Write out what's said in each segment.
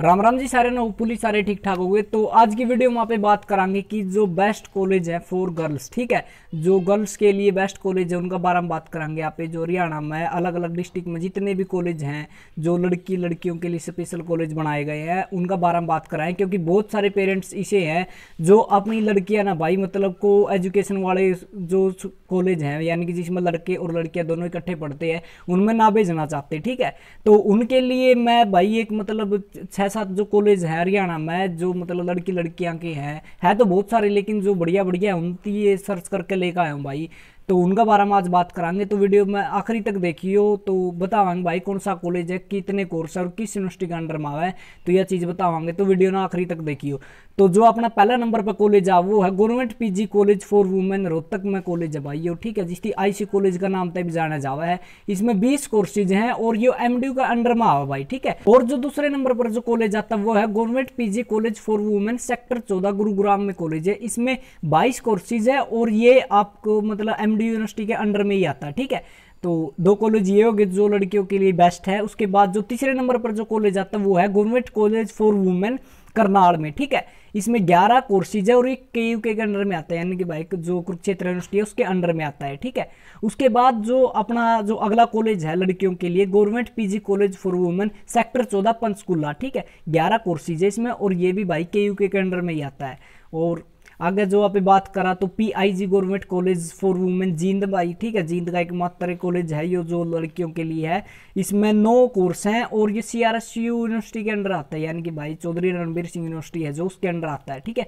राम राम जी सारे ना पुलिस सारे ठीक ठाक हो गए तो आज की वीडियो में आप बात करांगे कि जो बेस्ट कॉलेज है फॉर गर्ल्स ठीक है जो गर्ल्स के लिए बेस्ट कॉलेज है उनका बारे में बात करांगे आप जो हरियाणा में अलग अलग डिस्ट्रिक्ट में जितने भी कॉलेज हैं जो लड़की लड़कियों के लिए स्पेशल कॉलेज बनाए गए हैं उनका बारे में बात कराएं क्योंकि बहुत सारे पेरेंट्स इसे हैं जो अपनी लड़कियाँ ना भाई मतलब को एजुकेशन वाले जो कॉलेज हैं यानी कि जिसमें लड़के और लड़कियाँ दोनों इकट्ठे पढ़ते हैं उनमें ना भेजना चाहते ठीक है तो उनके लिए मैं भाई एक मतलब छः सात जो कॉलेज है हरियाणा में जो मतलब लड़की लड़कियाँ के हैं है तो बहुत सारे लेकिन जो बढ़िया बढ़िया उनकी ये सर्च करके लेकर आया हूँ भाई तो उनका बारे में आज बात करांगे तो वीडियो में आखिरी तक देखियो तो बतावाएंगे भाई कौन सा कॉलेज है कितने कोर्स है और किस यूनिवर्सिटी के अंडर में आवा है तो यह चीज़ बतावाएंगे तो वीडियो ना आखिरी तक देखियो तो जो अपना पहला नंबर पर कॉलेज है वो है government PG college for women Rohtak में कॉलेज है भाई ठीक है जिसकी आईसी कॉलेज का नाम तभी जाना जावा है इसमें बीस कोर्सेज हैं और ये यू का अंडर में आवा भाई ठीक है और जो दूसरे नंबर पर जो कॉलेज आता है वो है government PG college for women sector चौदह गुरुग्राम में कॉलेज है इसमें बाईस कोर्सेज है और ये आपको मतलब एमडी यूनिवर्सिटी के अंडर में ही आता है ठीक है तो दो कॉलेज ये हो गए जो लड़कियों के लिए बेस्ट है उसके बाद जो तीसरे नंबर पर जो कॉलेज आता है वो है government college for women Karnal में ठीक है इसमें ग्यारह कोर्सेज है और एक के यू के अंडर में आता है यानी कि भाई जो कुरुक्षेत्र यूनिवर्सिटी है उसके अंडर में आता है ठीक है उसके बाद जो अपना जो अगला कॉलेज है लड़कियों के लिए government PG college for women sector चौदह पंचकूला ठीक है ग्यारह कोर्सेज है इसमें और ये भी भाई के यू के अंडर में ही आता है और आगे जो आप बात करा तो P I G government college for women Jind भाई ठीक है जींद का मात्र कॉलेज है ये जो लड़कियों के लिए है इसमें नौ कोर्स हैं और ये C R S U university के अंडर आता है यानी कि भाई चौधरी रणबीर सिंह यूनिवर्सिटी है जो उसके अंडर आता है ठीक है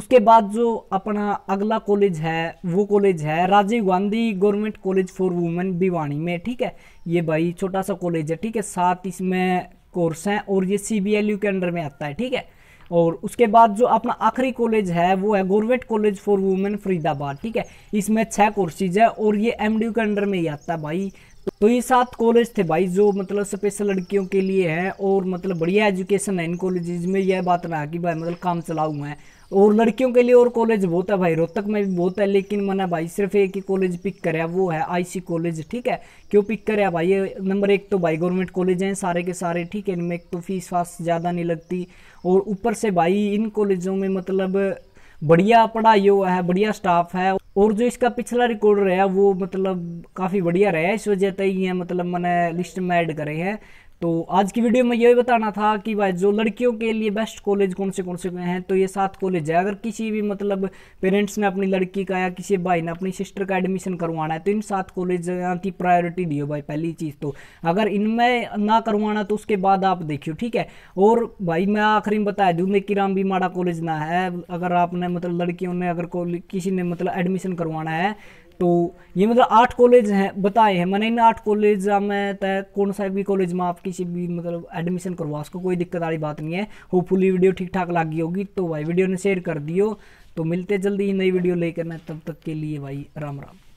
उसके बाद जो अपना अगला कॉलेज है वो कॉलेज है Rajiv Gandhi government college for women Bhiwani में ठीक है ये भाई छोटा सा कॉलेज है ठीक है सात इसमें कोर्स हैं और ये सी बी एल यू के अंडर में आता है ठीक है और उसके बाद जो अपना आखिरी कॉलेज है वो है government college for women Faridabad ठीक है इसमें छः कोर्सेज है और ये एम के अंडर में ही आता है भाई तो ये सात कॉलेज थे भाई जो मतलब स्पेशल लड़कियों के लिए हैं और मतलब बढ़िया एजुकेशन है इन कॉलेजेज में यह बात रहा कि भाई मतलब काम चलाऊ हैं और लड़कियों के लिए और कॉलेज बहुत है भाई रोहतक में भी बहुत है लेकिन मैंने भाई सिर्फ एक ही कॉलेज पिक करा वो है आईसी कॉलेज ठीक है क्यों पिक करे भाई नंबर एक तो भाई गवर्नमेंट कॉलेज हैं सारे के सारे ठीक है इनमें एक तो फीस वास ज़्यादा नहीं लगती और ऊपर से भाई इन कॉलेजों में मतलब बढ़िया पढ़ाई हुआ है बढ़िया स्टाफ है और जो इसका पिछला रिकॉर्ड रहा वो मतलब काफ़ी बढ़िया रहा है इस वजह से ये मतलब मैंने लिस्ट में ऐड करे हैं तो आज की वीडियो में यही बताना था कि भाई जो लड़कियों के लिए बेस्ट कॉलेज कौन से कौन से हैं तो ये सात कॉलेज है अगर किसी भी मतलब पेरेंट्स ने अपनी लड़की का या किसी भाई ने अपनी सिस्टर का एडमिशन करवाना है तो इन सात कॉलेज की प्रायोरिटी दियो भाई पहली चीज़ तो अगर इनमें ना करवाना तो उसके बाद आप देखियो ठीक है और भाई मैं आखिरी में बता दूँ कि किराम भी माड़ा कॉलेज ना है अगर आपने मतलब लड़कियों ने अगर किसी ने मतलब एडमिशन करवाना है तो ये मतलब आठ कॉलेज हैं बताए हैं मैंने इन आठ कॉलेज में तय कौन सा भी कॉलेज में आप किसी भी मतलब एडमिशन करवा उसको कोई दिक्कत वाली बात नहीं है होपफुली वीडियो ठीक ठाक लागी होगी तो भाई वीडियो ने शेयर कर दियो तो मिलते जल्दी ही नई वीडियो लेकर मैं तब तक के लिए भाई राम राम